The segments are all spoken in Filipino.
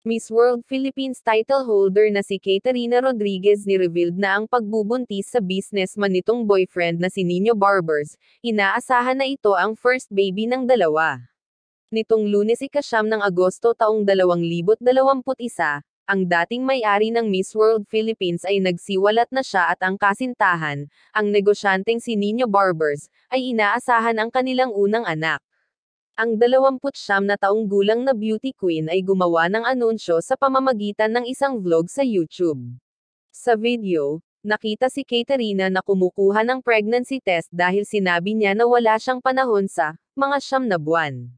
Miss World Philippines title holder na si Katerina Rodriguez ni revealed na ang pagbubuntis sa businessman nitong boyfriend na si Nino Barbers, inaasahan na ito ang first baby ng dalawa. Nitong lunes ikasyam ng Agosto taong 2021, ang dating may-ari ng Miss World Philippines ay nagsiwalat na siya at ang kasintahan, ang negosyanteng si Nino Barbers, ay inaasahan ang kanilang unang anak. Ang 29 na taong gulang na beauty queen ay gumawa ng anunsyo sa pamamagitan ng isang vlog sa YouTube. Sa video, nakita si Katerina na kumukuha ng pregnancy test dahil sinabi niya na wala siyang panahon sa mga siyam na buwan.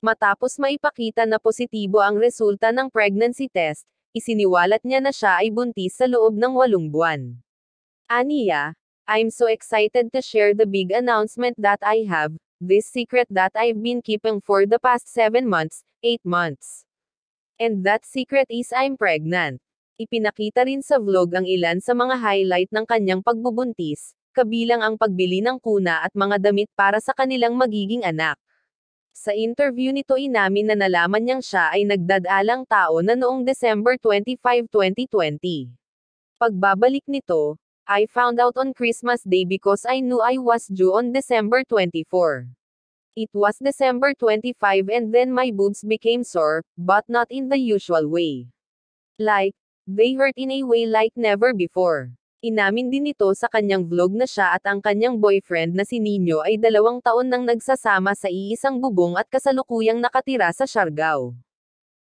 Matapos maipakita na positibo ang resulta ng pregnancy test, isiniwalat niya na siya ay buntis sa loob ng walong buwan. Aniya, I'm so excited to share the big announcement that I have, This secret that I've been keeping for the past 7 months, 8 months. And that secret is I'm pregnant. Ipinakita rin sa vlog ang ilan sa mga highlight ng kanyang pagbubuntis, kabilang ang pagbili ng kuna at mga damit para sa kanilang magiging anak. Sa interview nito inamin na nalaman niyang siya ay nagdadalang tao na noong December 25, 2020. Pagbabalik nito, I found out on Christmas Day because I knew I was due on December 24. It was December 25 and then my boobs became sore, but not in the usual way. Like, they hurt in a way like never before. Inamin din ito sa kanyang vlog na siya at ang kanyang boyfriend na si Nino ay dalawang taon nang nagsasama sa iisang bubong at kasalukuyang nakatira sa Siargao.